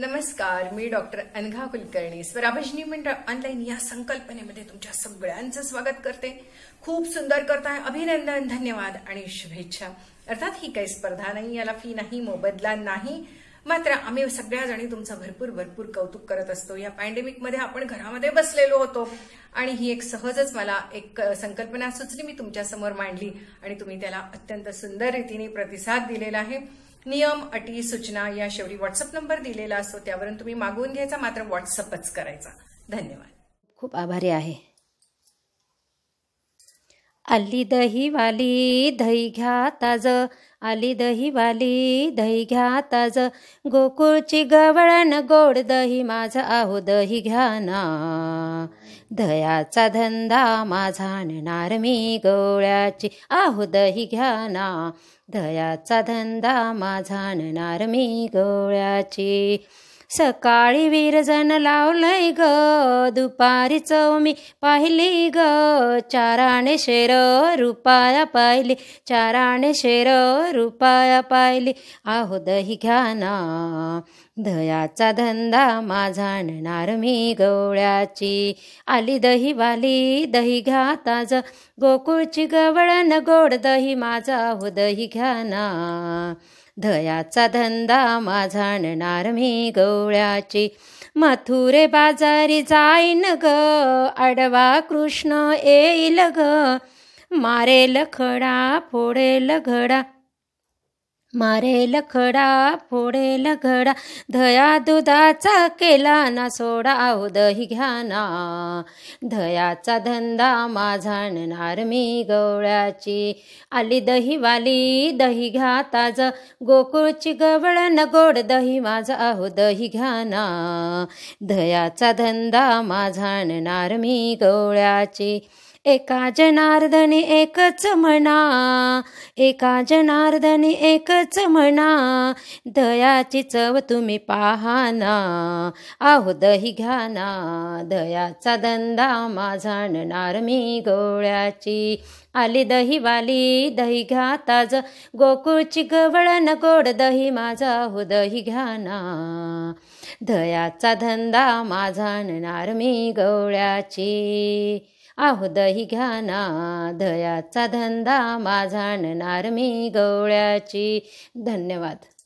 नमस्कार मी doctor Anagha Kulkarni Swarabhajani Mandal online या संकल्पनेमध्ये तुमच्या सगळ्यांचं स्वागत करते खूप सुंदर करताय अभिनंदन धन्यवाद आणि शुभेच्छा अर्थात ही काही स्पर्धा नाही याला फी नाही मोबदला नाही मात्र आम्ही सगळ्याजणी तुमचं भरपूर भरपूर कौतुक करत असतो या पॅन्डेमिकमध्ये आपण घरामध्ये बसलेलो होतो आणि ही एक सहजच मला एक संकल्पना सुचली मी तुमच्यासमोर मांडली आणि तुम्ही त्याला अत्यंत सुंदर रीतीने प्रतिसाद दिलेला आहे नियम अटी सूचना या शेवटी व्हॉट्सअप नंबर दिलेला असतो त्यावरून तुम्ही मागवून घ्यायचा मात्र व्हॉट्सअपच करायचा धन्यवाद खूप आभारी आहे आली दहीवाली दही घ्या ताज आली दहीवाली दही घ्या ताज गोकुळची गवळण गोड दही माझं आहो दही घ्या ना दह्याचा धंदा माझा आणणार मी गोळ्याची आहो दही घ्या ना दह्याचा धंदा माझा आणणार मी गोळ्याची सकाळी विरजन लावलंय ग दुपारी चवमी पाहिली ग चाराने शेर रुपाया पाहिली चाराने शेर रुपाया पाहिली आहो दही घ्या ना दह्याचा धंदा माझा आणणार मी गवळ्याची आली दही वाली दही घ्या ताज गोकुळची गवळण गोड दही माझा हो दही घ्या ना धयाचा धंदा माझा आणणार मी गवळ्याची मथुरे बाजारी जाईन ग आडवा कृष्ण येईल ग मारेल खडा फोडेल घडा मारे लखडा फोडे लखडा धया दुधाचा केला ना सोडा आहो दही घ्या ना धयाचा धंदा माझा आणणार मी गवळ्याची आली दहीवाली दही घ्या ताज गोकुळची गवळ न गोड दही माझा आहो दही घ्या ना धयाचा धंदा माझा आणणार मी गवळ्याची एका जनार्दने एकच म्हणा एका जनार्दने एकच म्हणा दयाची चव तुम्ही ना आहो दही घ्या ना दयाचा धंदा माझा आणणार मी गोळ्याची आली दहीवाली दही घ्या ताज गोकुळची गवळण गोड दही माझा आहो दही घ्या ना दयाचा धंदा माझा आणणार मी गवळ्याची आहो दही दही घ्या ना दयाचा धंदा माझा आणणार मी गवळ्याची धन्यवाद